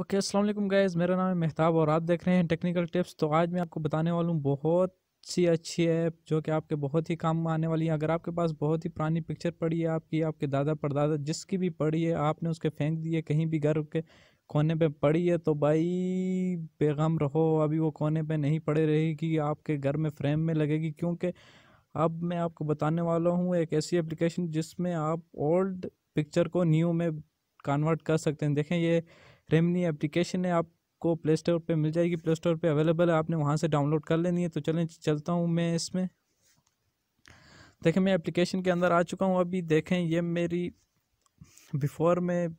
okay अस्सलाम वालेकुम guys मेरा नाम है मेहताब और आप देख रहे हैं टेक्निकल टिप्स तो आज मैं आपको बताने वाला हूँ बहुत सी अच्छी ऐप जो कि आपके बहुत ही काम आने वाली है अगर आपके पास बहुत ही पुरानी पिक्चर पड़ी है आपकी आपके दादा परदादा जिसकी भी पड़ी है आपने उसके फेंक दिए कहीं भी घर के कोने पे पड़ी है तो भाई बेगम रहो अभी वो कोने पे नहीं पड़े रहेगी आपके घर में फ्रेम में लगेगी क्योंकि अब मैं आपको बताने वाला हूँ एक ऐसी एप्लीकेशन जिसमें आप ओल्ड पिक्चर को न्यू में कन्वर्ट कर सकते हैं देखें ये रेमनी एप्लीकेशन है आपको प्ले स्टोर पर मिल जाएगी प्ले स्टोर पर अवेलेबल है आपने वहाँ से डाउनलोड कर लेनी है तो चलें चलता हूँ मैं इसमें देखें मैं एप्लीकेशन के अंदर आ चुका हूँ अभी देखें ये मेरी बिफ़ोर में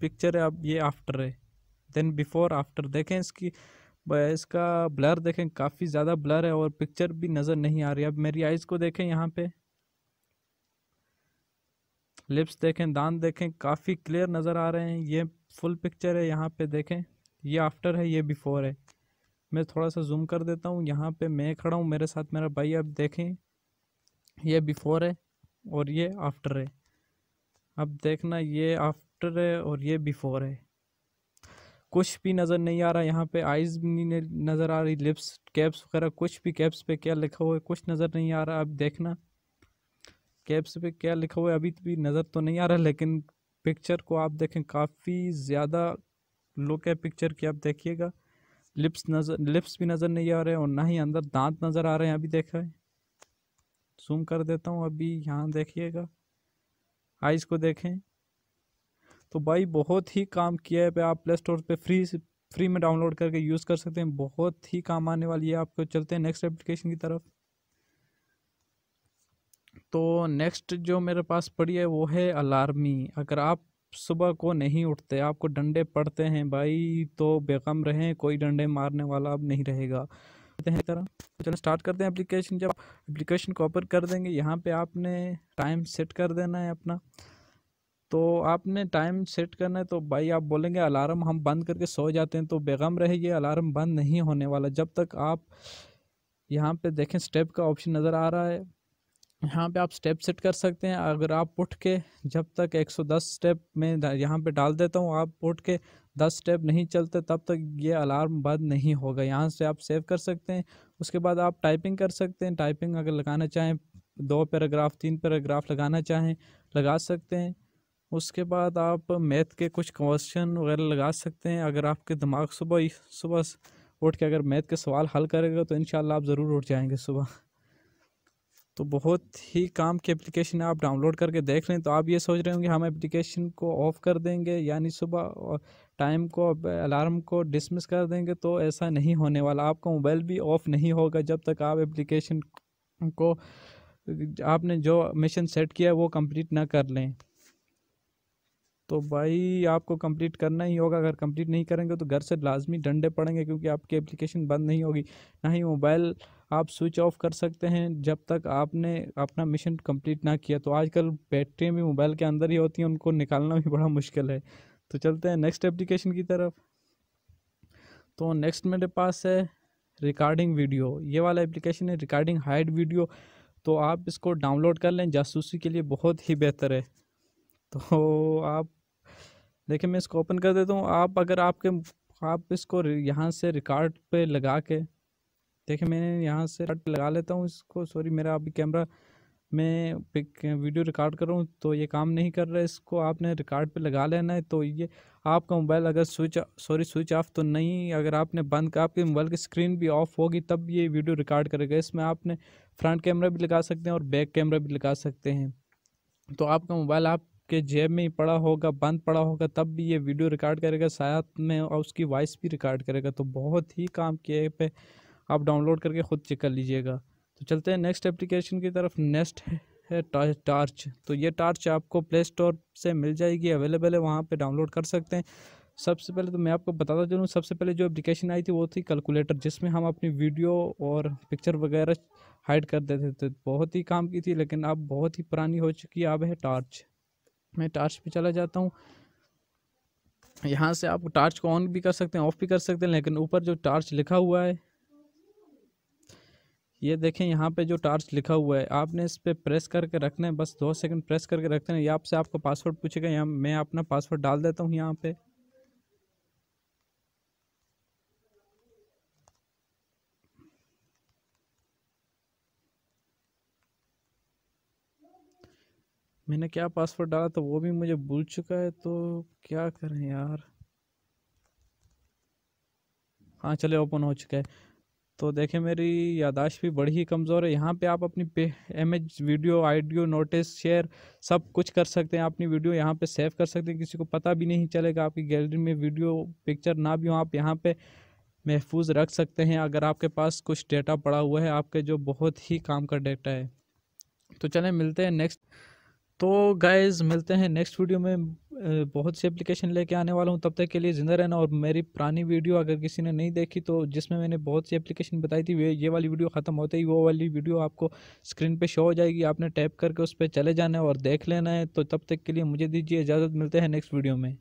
पिक्चर है अब ये आफ्टर है देन बिफ़ोर आफ्टर देखें इसकी इसका ब्लर देखें काफ़ी ज़्यादा ब्लर है और पिक्चर भी नज़र नहीं आ रही अब मेरी आइज़ को देखें यहाँ पे लिप्स देखें दांत देखें काफ़ी क्लियर नज़र आ रहे हैं ये फुल पिक्चर है यहाँ पे देखें ये आफ्टर है ये बिफोर है मैं थोड़ा सा जूम कर देता हूँ यहाँ पे मैं खड़ा हूँ मेरे साथ मेरा भाई अब देखें ये बिफोर है और ये आफ्टर है अब देखना ये आफ्टर है और ये बिफोर है कुछ भी नज़र नहीं आ रहा यहाँ पे आइज़ नहीं नज़र आ रही लिप्स कैप्स वगैरह कुछ भी कैप्स पे क्या लिखा हुआ है कुछ नज़र नहीं आ रहा अब देखना कैप्स पे क्या लिखा हुआ है अभी भी नज़र तो नहीं आ रहा लेकिन पिक्चर को आप देखें काफ़ी ज़्यादा लुक है पिक्चर की आप देखिएगा लिप्स नज़र लिप्स भी नज़र नहीं आ रहे हैं और ना ही अंदर दांत नज़र आ रहे हैं अभी देखा है जूम कर देता हूँ अभी यहाँ देखिएगा आइज को देखें तो भाई बहुत ही काम किया है पे आप प्ले स्टोर पे फ्री फ्री में डाउनलोड करके यूज़ कर सकते हैं बहुत ही काम आने वाली है आपको चलते हैं नेक्स्ट एप्लीकेशन की तरफ तो नेक्स्ट जो मेरे पास पड़ी है वो है अलार्मी अगर आप सुबह को नहीं उठते आपको डंडे पड़ते हैं भाई तो बेगम रहें कोई डंडे मारने वाला अब नहीं रहेगा हैं तरह तो चलो स्टार्ट करते हैं एप्लीकेशन जब एप्लीकेशन को ओपन कर देंगे यहाँ पे आपने टाइम सेट कर देना है अपना तो आपने टाइम सेट करना है तो भाई आप बोलेंगे अलार्म हम बंद करके सो जाते हैं तो बेगम रहे ये अलार्म बंद नहीं होने वाला जब तक आप यहाँ पे देखें स्टेप का ऑप्शन नज़र आ रहा है यहाँ पे आप स्टेप सेट कर सकते हैं अगर आप उठ के जब तक 110 स्टेप में यहाँ पे डाल देता हूँ आप उठ के 10 स्टेप नहीं चलते तब तक ये अलार्म बंद नहीं होगा यहाँ से आप सेव कर सकते हैं उसके बाद आप टाइपिंग कर सकते हैं टाइपिंग अगर लगाना चाहें दो पैराग्राफ तीन पैराग्राफ लगाना चाहें लगा सकते हैं उसके बाद आप मैथ के कुछ क्वेश्चन वगैरह लगा सकते हैं अगर आपके दिमाग सुबह सुबह उठ के अगर मैथ के सवाल हल करेगा तो इन आप ज़रूर उठ जाएंगे सुबह तो बहुत ही काम की एप्लीकेशन है आप डाउनलोड करके देख लें तो आप ये सोच रहे होंगे हम एप्लीकेशन को ऑफ़ कर देंगे यानी सुबह टाइम को अलार्म को डिसमिस कर देंगे तो ऐसा नहीं होने वाला आपका मोबाइल भी ऑफ़ नहीं होगा जब तक आप एप्लीकेशन को आपने जो मिशन सेट किया है वो कंप्लीट ना कर लें तो भाई आपको कंप्लीट करना ही होगा अगर कंप्लीट नहीं करेंगे तो घर से लाजमी डंडे पड़ेंगे क्योंकि आपकी एप्लीकेशन बंद नहीं होगी ना ही मोबाइल आप स्विच ऑफ कर सकते हैं जब तक आपने अपना मिशन कंप्लीट ना किया तो आजकल बैटरी भी मोबाइल के अंदर ही होती हैं उनको निकालना भी बड़ा मुश्किल है तो चलते हैं नेक्स्ट एप्लीकेशन की तरफ तो नेक्स्ट मेरे पास है रिकॉर्डिंग वीडियो ये वाला एप्लीकेशन है रिकॉर्डिंग हाइड वीडियो तो आप इसको डाउनलोड कर लें जासूसी के लिए बहुत ही बेहतर है तो आप देखिए मैं इसको ओपन कर देता हूँ आप अगर आपके आप इसको यहाँ से रिकॉर्ड पे लगा के देखिए मैंने यहाँ से लगा लेता हूँ इसको सॉरी मेरा अभी कैमरा मैं पिक वीडियो रिकॉर्ड कर रहा हूँ तो ये काम नहीं कर रहा है इसको आपने रिकॉर्ड पे लगा लेना है तो ये आपका मोबाइल अगर स्विच सॉरी स्विच ऑफ तो नहीं अगर आपने बंद कर आपके मोबाइल की स्क्रीन भी ऑफ होगी तब ये वीडियो रिकॉर्ड करेगा इसमें आपने फ्रंट कैमरा भी लगा सकते हैं और बैक कैमरा भी लगा सकते हैं तो आपका मोबाइल आप के जेब में ही पड़ा होगा बंद पड़ा होगा तब भी ये वीडियो रिकॉर्ड करेगा साथ में और उसकी वॉइस भी रिकॉर्ड करेगा तो बहुत ही काम की ऐप है आप डाउनलोड करके ख़ुद चेक कर लीजिएगा तो चलते हैं नेक्स्ट एप्लीकेशन की तरफ नेक्स्ट है टार्च तो ये टार्च आपको प्ले स्टोर से मिल जाएगी अवेलेबल है वहाँ पर डाउनलोड कर सकते हैं सबसे पहले तो मैं आपको बताता चलूँ सबसे पहले जो एप्लीकेशन आई थी वो थी कैलकुलेटर जिसमें हम अपनी वीडियो और पिक्चर वगैरह हाइड कर देते थे तो बहुत ही काम की थी लेकिन अब बहुत ही पुरानी हो चुकी है अब है टार्च मैं टार्च पे चला जाता हूँ यहाँ से आप टार्च को ऑन भी कर सकते हैं ऑफ भी कर सकते हैं लेकिन ऊपर जो टार्च लिखा हुआ है ये देखें यहाँ पे जो टार्च लिखा हुआ है आपने इस पर प्रेस करके रखना है बस दो सेकंड प्रेस करके रखते हैं यहाँ से आपका पासवर्ड पूछेगा यहाँ मैं अपना पासवर्ड डाल देता हूँ यहाँ पे मैंने क्या पासवर्ड डाला था तो वो भी मुझे भूल चुका है तो क्या करें यार हाँ चले ओपन हो चुका है तो देखें मेरी यादाश्त भी बड़ी ही कमज़ोर है यहाँ पे आप अपनी पे image video audio notice share सब कुछ कर सकते हैं अपनी वीडियो यहाँ पे सेव कर सकते हैं किसी को पता भी नहीं चलेगा आपकी गैलरी में वीडियो पिक्चर ना भी हो आप यहाँ पे महफूज रख सकते हैं अगर आपके पास कुछ डेटा पड़ा हुआ है आपके जो बहुत ही काम का डेटा है तो चलें मिलते हैं नेक्स्ट तो गाइज़ मिलते हैं नेक्स्ट वीडियो में बहुत सी एप्लीकेशन लेके आने वाला हूँ तब तक के लिए ज़िंदा रहना और मेरी पुरानी वीडियो अगर किसी ने नहीं देखी तो जिसमें मैंने बहुत सी एप्लीकेशन बताई थी वे ये वाली वीडियो ख़त्म होते ही वो वाली वीडियो आपको स्क्रीन पे शो हो जाएगी आपने टैप करके उस पर चले जाना है और देख लेना है तो तब तक के लिए मुझे दीजिए इजाज़त मिलते हैं नेक्स्ट वीडियो में